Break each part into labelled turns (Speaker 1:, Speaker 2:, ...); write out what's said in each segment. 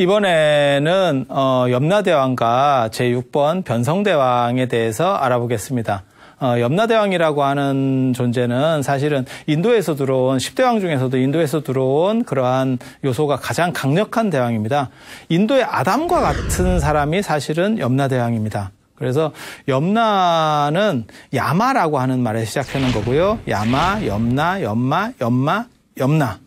Speaker 1: 이번에는 어, 염라대왕과 제6번 변성대왕에 대해서 알아보겠습니다. 어, 염라대왕이라고 하는 존재는 사실은 인도에서 들어온 10대왕 중에서도 인도에서 들어온 그러한 요소가 가장 강력한 대왕입니다. 인도의 아담과 같은 사람이 사실은 염라대왕입니다. 그래서 염라는 야마라고 하는 말에 시작하는 거고요. 야마, 염라, 염마, 염마, 염라.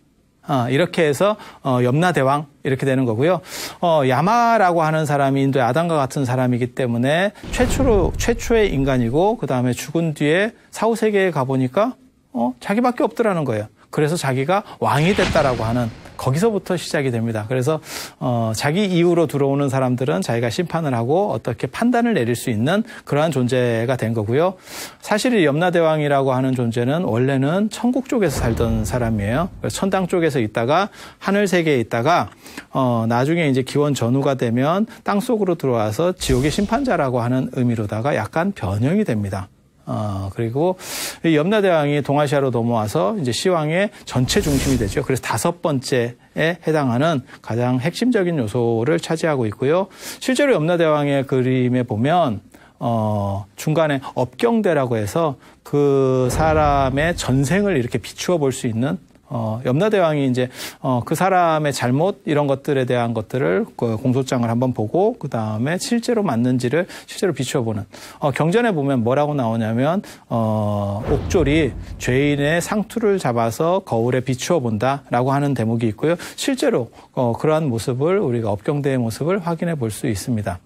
Speaker 1: 어, 이렇게 해서 어, 염라대왕 이렇게 되는 거고요. 어, 야마라고 하는 사람이 인도의 아담과 같은 사람이기 때문에 최초로 최초의 인간이고 그 다음에 죽은 뒤에 사후 세계에 가 보니까 어, 자기밖에 없더라는 거예요. 그래서 자기가 왕이 됐다라고 하는 거기서부터 시작이 됩니다. 그래서 어, 자기 이후로 들어오는 사람들은 자기가 심판을 하고 어떻게 판단을 내릴 수 있는 그러한 존재가 된 거고요. 사실 염라대왕이라고 하는 존재는 원래는 천국 쪽에서 살던 사람이에요. 천당 쪽에서 있다가 하늘 세계에 있다가 어, 나중에 이제 기원 전후가 되면 땅 속으로 들어와서 지옥의 심판자라고 하는 의미로다가 약간 변형이 됩니다. 어, 그리고 이 염라대왕이 동아시아로 넘어와서 이제 시황의 전체 중심이 되죠. 그래서 다섯 번째에 해당하는 가장 핵심적인 요소를 차지하고 있고요. 실제로 염라대왕의 그림에 보면 어, 중간에 업경대라고 해서 그 사람의 전생을 이렇게 비추어 볼 수 있는 어, 염라대왕이 이제 어, 그 사람의 잘못 이런 것들에 대한 것들을 그 공소장을 한번 보고 그 다음에 실제로 맞는지를 실제로 비춰보는 어, 경전에 보면 뭐라고 나오냐면 어, 옥졸이 죄인의 상투를 잡아서 거울에 비추어 본다라고 하는 대목이 있고요 실제로 어, 그러한 모습을 우리가 업경대의 모습을 확인해 볼 수 있습니다.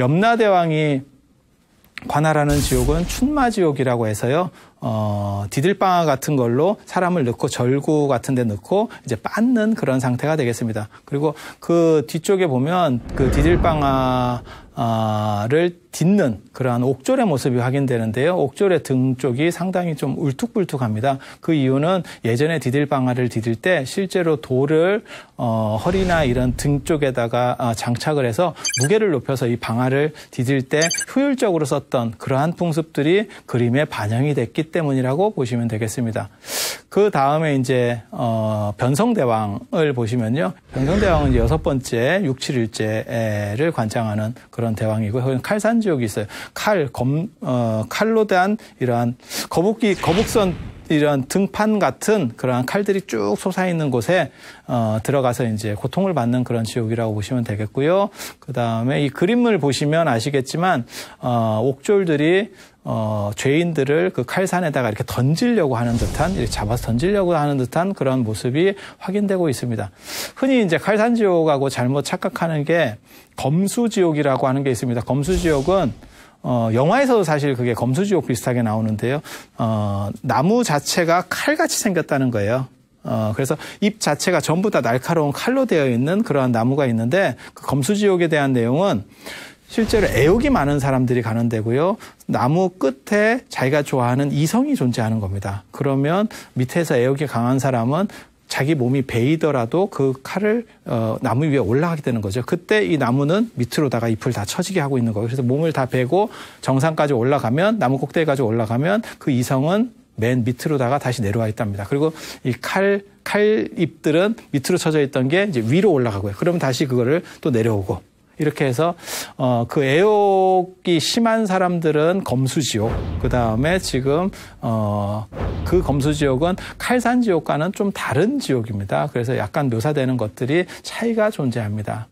Speaker 1: 염라대왕이 관할하는 지옥은 춘마지옥이라고 해서요. 어, 디방아 같은 걸로 사람을 넣고 절구 같은 데 넣고 이제 빻는 그런 상태가 되겠습니다. 그리고 그 뒤쪽에 보면 그디딜방아를 딛는 그러한 옥졸의 모습이 확인되는데요. 옥졸의 등 쪽이 상당히 좀 울퉁불퉁합니다. 그 이유는 예전에 디딜방아를 디딜 때 실제로 돌을 어, 허리나 이런 등 쪽에다가 아, 장착을 해서 무게를 높여서 이 방아를 디딜 때 효율적으로 썼던 그러한 풍습들이 그림에 반영이 됐기 때문이라고 보시면 되겠습니다. 그 다음에 이제 어, 변성대왕을 보시면요. 변성대왕은 여섯 번째 육칠일제를 관장하는 그런 대왕이고 여기 칼산 지역이 있어요. 칼, 검, 어, 칼로 대한 이러한 거북기 거북선 이런 등판 같은 그러한 칼들이 쭉 솟아 있는 곳에 어, 들어가서 이제 고통을 받는 그런 지옥이라고 보시면 되겠고요. 그 다음에 이 그림을 보시면 아시겠지만 어, 옥졸들이 어, 죄인들을 그 칼산에다가 이렇게 던지려고 하는 듯한, 잡아서 던지려고 하는 듯한 그런 모습이 확인되고 있습니다. 흔히 이제 칼산 지옥하고 잘못 착각하는 게 검수 지옥이라고 하는 게 있습니다. 검수 지옥은 어, 영화에서도 사실 그게 검수지옥 비슷하게 나오는데요. 어, 나무 자체가 칼같이 생겼다는 거예요. 어, 그래서 잎 자체가 전부 다 날카로운 칼로 되어 있는 그러한 나무가 있는데 그 검수지옥에 대한 내용은 실제로 애욕이 많은 사람들이 가는 데고요. 나무 끝에 자기가 좋아하는 이성이 존재하는 겁니다. 그러면 밑에서 애욕이 강한 사람은 자기 몸이 베이더라도 그 칼을 어, 나무 위에 올라가게 되는 거죠. 그때 이 나무는 밑으로다가 잎을 다 처지게 하고 있는 거예요. 그래서 몸을 다 베고 정상까지 올라가면 나무 꼭대기까지 올라가면 그 이성은 맨 밑으로다가 다시 내려와 있답니다. 그리고 이 칼, 칼 잎들은 밑으로 쳐져 있던 게 이제 위로 올라가고요. 그러면 다시 그거를 또 내려오고 이렇게 해서 어, 그 애욕이 심한 사람들은 검수지옥, 그 다음에 지금 어, 그 검수지옥은 칼산지옥과는 좀 다른 지옥입니다. 그래서 약간 묘사되는 것들이 차이가 존재합니다.